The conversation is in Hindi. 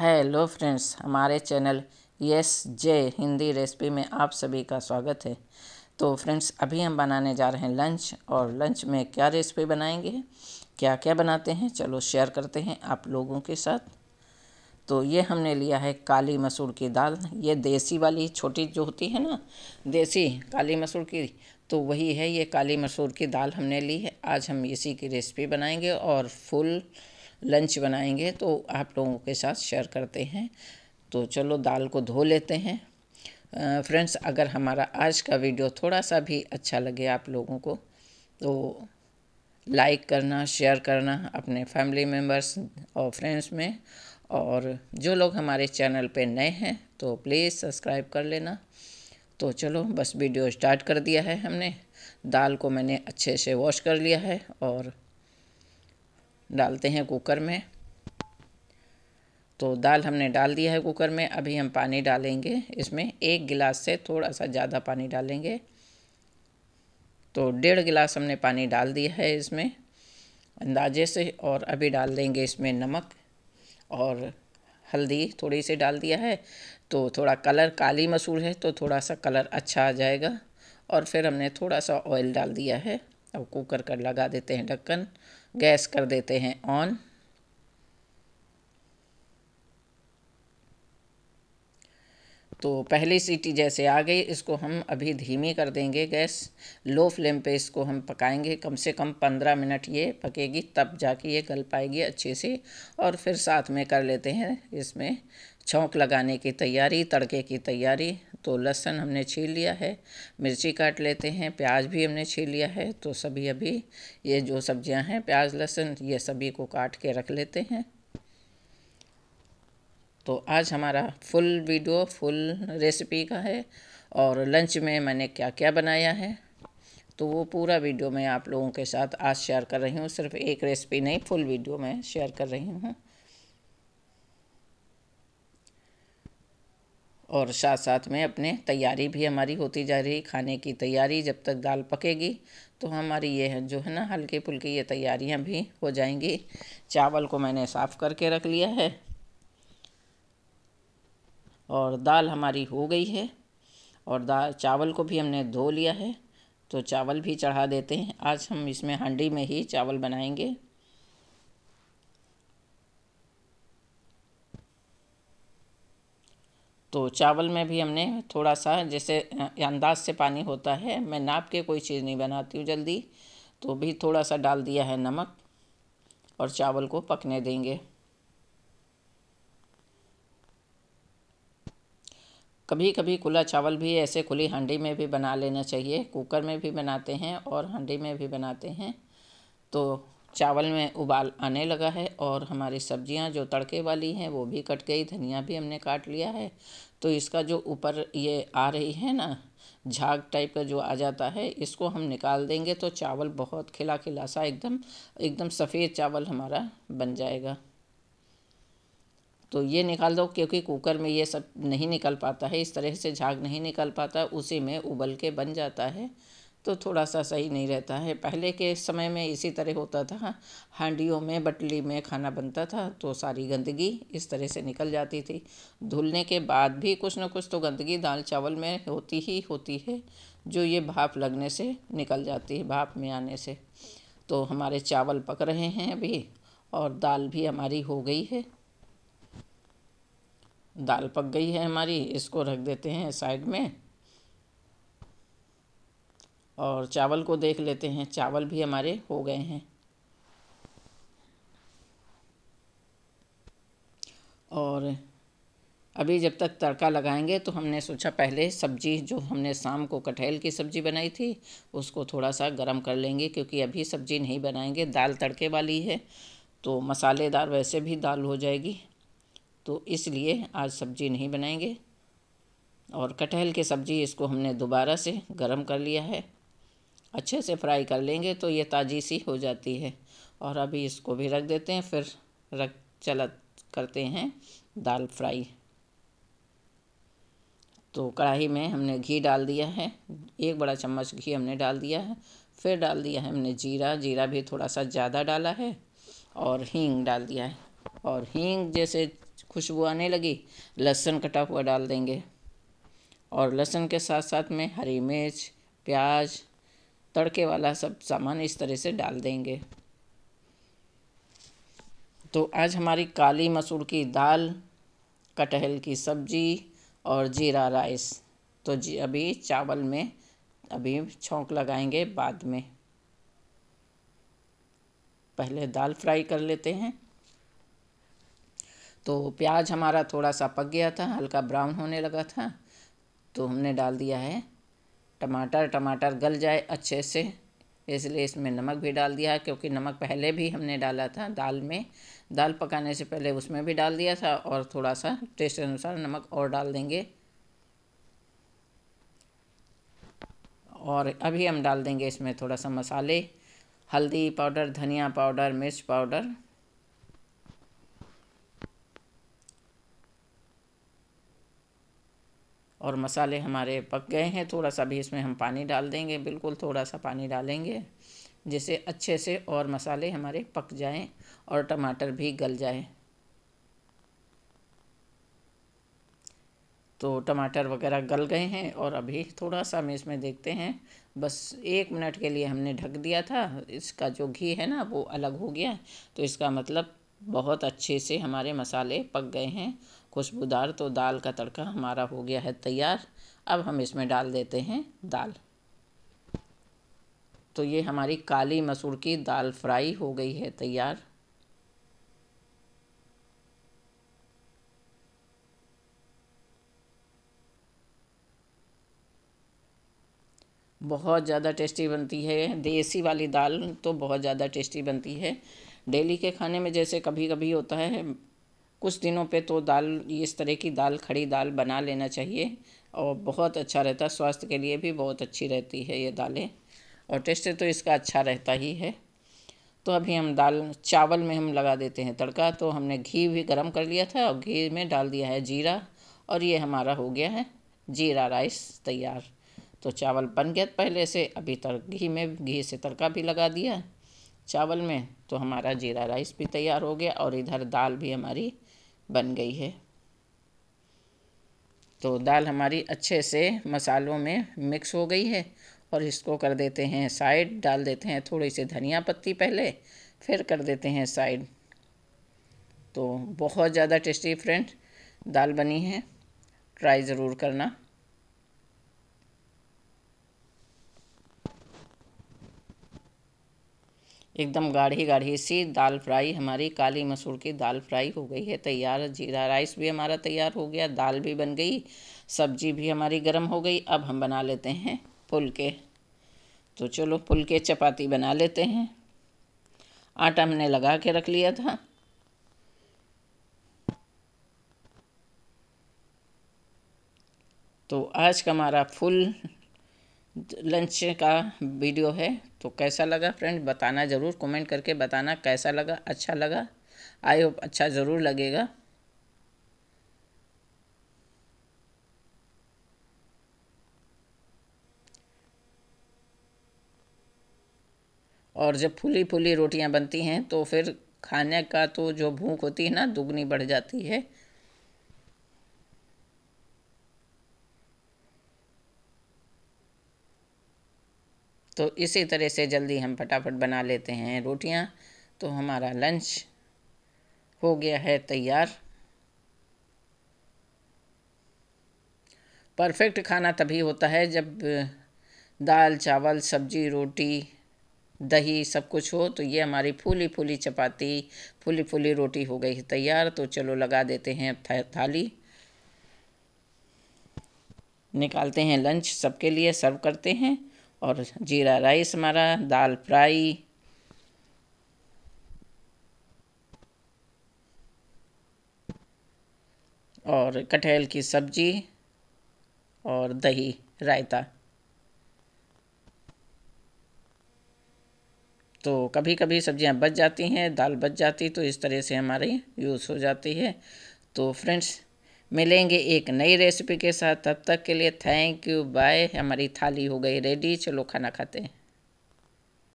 हेलो फ्रेंड्स हमारे channel yes J Hindi recipe में आप सभी का स्वागत है तो फ्रेंड्स अभी हम बनाने जा रहे हैं लंच और लंच में क्या रेसिपी बनाएंगे क्या क्या बनाते हैं चलो शेयर करते हैं आप लोगों के साथ तो ये हमने लिया है काली मसूर की दाल ये देसी वाली छोटी जो होती है ना देसी काली मसूर की तो वही है ये काली मसूर की दाल हमने ली है आज हम इसी की रेसिपी बनाएंगे और फुल लंच बनाएंगे तो आप लोगों के साथ शेयर करते हैं तो चलो दाल को धो लेते हैं फ्रेंड्स अगर हमारा आज का वीडियो थोड़ा सा भी अच्छा लगे आप लोगों को तो लाइक करना शेयर करना अपने फैमिली मेम्बर्स और फ्रेंड्स में और जो लोग हमारे चैनल पे नए हैं तो प्लीज़ सब्सक्राइब कर लेना तो चलो बस वीडियो स्टार्ट कर दिया है हमने दाल को मैंने अच्छे से वॉश कर लिया है और डालते हैं कुकर में तो दाल हमने डाल दिया है कुकर में अभी हम पानी डालेंगे इसमें एक गिलास से थोड़ा सा ज़्यादा पानी डालेंगे तो डेढ़ गिलास हमने पानी डाल दिया है इसमें अंदाजे से और अभी डाल देंगे इसमें नमक और हल्दी थोड़ी सी डाल दिया है तो थोड़ा कलर काली मसूर है तो थोड़ा सा कलर अच्छा आ जाएगा और फिर हमने थोड़ा सा ऑयल डाल दिया है अब कुकर कर लगा देते हैं ढक्कन गैस कर देते हैं ऑन तो पहली सीटी जैसे आ गई इसको हम अभी धीमी कर देंगे गैस लो फ्लेम पे इसको हम पकाएंगे कम से कम पंद्रह मिनट ये पकेगी तब जाके ये गल पाएगी अच्छे से और फिर साथ में कर लेते हैं इसमें छौंक लगाने की तैयारी तड़के की तैयारी तो लहसुन हमने छील लिया है मिर्ची काट लेते हैं प्याज भी हमने छील लिया है तो सभी अभी ये जो सब्जियां हैं प्याज लहसुन ये सभी को काट के रख लेते हैं तो आज हमारा फुल वीडियो फुल रेसिपी का है और लंच में मैंने क्या क्या बनाया है तो वो पूरा वीडियो मैं आप लोगों के साथ आज शेयर कर रही हूँ सिर्फ एक रेसिपी नहीं फुल वीडियो मैं शेयर कर रही हूँ और साथ साथ में अपने तैयारी भी हमारी होती जा रही खाने की तैयारी जब तक दाल पकेगी तो हमारी ये है जो है ना हल्के फुल्के ये तैयारियां भी हो जाएंगी चावल को मैंने साफ़ करके रख लिया है और दाल हमारी हो गई है और दाल चावल को भी हमने धो लिया है तो चावल भी चढ़ा देते हैं आज हम इसमें हांडी में ही चावल बनाएंगे तो चावल में भी हमने थोड़ा सा जैसे अंदाज से पानी होता है मैं नाप के कोई चीज़ नहीं बनाती हूँ जल्दी तो भी थोड़ा सा डाल दिया है नमक और चावल को पकने देंगे कभी कभी खुला चावल भी ऐसे खुली हांडी में भी बना लेना चाहिए कुकर में भी बनाते हैं और हांडी में भी बनाते हैं तो चावल में उबाल आने लगा है और हमारी सब्जियां जो तड़के वाली हैं वो भी कट गई धनिया भी हमने काट लिया है तो इसका जो ऊपर ये आ रही है ना झाग टाइप का जो आ जाता है इसको हम निकाल देंगे तो चावल बहुत खिला खिला सा एकदम एकदम सफ़ेद चावल हमारा बन जाएगा तो ये निकाल दो क्योंकि कुकर में ये सब नहीं निकल पाता है इस तरह से झाग नहीं निकल पाता उसी में उबल के बन जाता है तो थोड़ा सा सही नहीं रहता है पहले के समय में इसी तरह होता था हांडियों में बटली में खाना बनता था तो सारी गंदगी इस तरह से निकल जाती थी धुलने के बाद भी कुछ ना कुछ तो गंदगी दाल चावल में होती ही होती है जो ये भाप लगने से निकल जाती है भाप में आने से तो हमारे चावल पक रहे हैं अभी और दाल भी हमारी हो गई है दाल पक गई है हमारी इसको रख देते हैं साइड में और चावल को देख लेते हैं चावल भी हमारे हो गए हैं और अभी जब तक तड़का लगाएंगे तो हमने सोचा पहले सब्जी जो हमने शाम को कटहल की सब्ज़ी बनाई थी उसको थोड़ा सा गर्म कर लेंगे क्योंकि अभी सब्ज़ी नहीं बनाएंगे दाल तड़के वाली है तो मसालेदार वैसे भी दाल हो जाएगी तो इसलिए आज सब्ज़ी नहीं बनाएंगे और कटहल की सब्ज़ी इसको हमने दोबारा से गर्म कर लिया है अच्छे से फ्राई कर लेंगे तो ये ताज़ी सी हो जाती है और अभी इसको भी रख देते हैं फिर रख चला करते हैं दाल फ्राई तो कढ़ाई में हमने घी डाल दिया है एक बड़ा चम्मच घी हमने डाल दिया है फिर डाल दिया है हमने जीरा जीरा भी थोड़ा सा ज़्यादा डाला है और हींग डाल दिया है और हींग जैसे खुशबू आने लगी लहसुन कटा हुआ डाल देंगे और लहसुन के साथ साथ में हरी मिर्च प्याज तड़के वाला सब सामान इस तरह से डाल देंगे तो आज हमारी काली मसूर की दाल कटहल की सब्जी और जीरा राइस तो जी अभी चावल में अभी छोंक लगाएंगे बाद में पहले दाल फ्राई कर लेते हैं तो प्याज हमारा थोड़ा सा पक गया था हल्का ब्राउन होने लगा था तो हमने डाल दिया है टमाटर टमाटर गल जाए अच्छे से इसलिए इसमें नमक भी डाल दिया क्योंकि नमक पहले भी हमने डाला था दाल में दाल पकाने से पहले उसमें भी डाल दिया था और थोड़ा सा टेस्ट अनुसार नमक और डाल देंगे और अभी हम डाल देंगे इसमें थोड़ा सा मसाले हल्दी पाउडर धनिया पाउडर मिर्च पाउडर और मसाले हमारे पक गए हैं थोड़ा सा भी इसमें हम पानी डाल देंगे बिल्कुल थोड़ा सा पानी डालेंगे जिससे अच्छे से और मसाले हमारे पक जाएं और टमाटर भी गल जाएं तो टमाटर वगैरह गल गए हैं और अभी थोड़ा सा हम इसमें देखते हैं बस एक मिनट के लिए हमने ढक दिया था इसका जो घी है ना वो अलग हो गया तो इसका मतलब बहुत अच्छे से हमारे मसाले पक गए हैं खुशबूदार तो दाल का तड़का हमारा हो गया है तैयार अब हम इसमें डाल देते हैं दाल तो ये हमारी काली मसूर की दाल फ्राई हो गई है तैयार बहुत ज़्यादा टेस्टी बनती है देसी वाली दाल तो बहुत ज़्यादा टेस्टी बनती है डेली के खाने में जैसे कभी कभी होता है कुछ दिनों पे तो दाल इस तरह की दाल खड़ी दाल बना लेना चाहिए और बहुत अच्छा रहता है स्वास्थ्य के लिए भी बहुत अच्छी रहती है ये दालें और टेस्ट तो इसका अच्छा रहता ही है तो अभी हम दाल चावल में हम लगा देते हैं तड़का तो हमने घी भी गर्म कर लिया था और घी में डाल दिया है जीरा और ये हमारा हो गया है जीरा राइस तैयार तो चावल बन गया पहले से अभी तक घी में घी से तड़का भी लगा दिया चावल में तो हमारा जीरा राइस भी तैयार हो गया और इधर दाल भी हमारी बन गई है तो दाल हमारी अच्छे से मसालों में मिक्स हो गई है और इसको कर देते हैं साइड डाल देते हैं थोड़ी सी धनिया पत्ती पहले फिर कर देते हैं साइड तो बहुत ज़्यादा टेस्टी फ्रेंड दाल बनी है ट्राई ज़रूर करना एकदम गाढ़ी गाढ़ी सी दाल फ्राई हमारी काली मसूर की दाल फ्राई हो गई है तैयार जीरा राइस भी हमारा तैयार हो गया दाल भी बन गई सब्जी भी हमारी गर्म हो गई अब हम बना लेते हैं के तो चलो के चपाती बना लेते हैं आटा हमने लगा के रख लिया था तो आज का हमारा फुल लंच का वीडियो है तो कैसा लगा फ्रेंड बताना ज़रूर कमेंट करके बताना कैसा लगा अच्छा लगा आई होप अच्छा ज़रूर लगेगा और जब फूली फूली रोटियां बनती हैं तो फिर खाने का तो जो भूख होती है ना दुगनी बढ़ जाती है तो इसी तरह से जल्दी हम फटाफट बना लेते हैं रोटियां तो हमारा लंच हो गया है तैयार परफेक्ट खाना तभी होता है जब दाल चावल सब्जी रोटी दही सब कुछ हो तो ये हमारी फूली फूली चपाती फूली फूली रोटी हो गई है तैयार तो चलो लगा देते हैं था, थाली निकालते हैं लंच सबके लिए सर्व करते हैं और जीरा राइस हमारा दाल फ्राई और कटहल की सब्जी और दही रायता तो कभी कभी सब्जियां बच जाती हैं दाल बच जाती तो इस तरह से हमारी यूज़ हो जाती है तो फ्रेंड्स मिलेंगे एक नई रेसिपी के साथ तब तक के लिए थैंक यू बाय हमारी थाली हो गई रेडी चलो खाना खाते हैं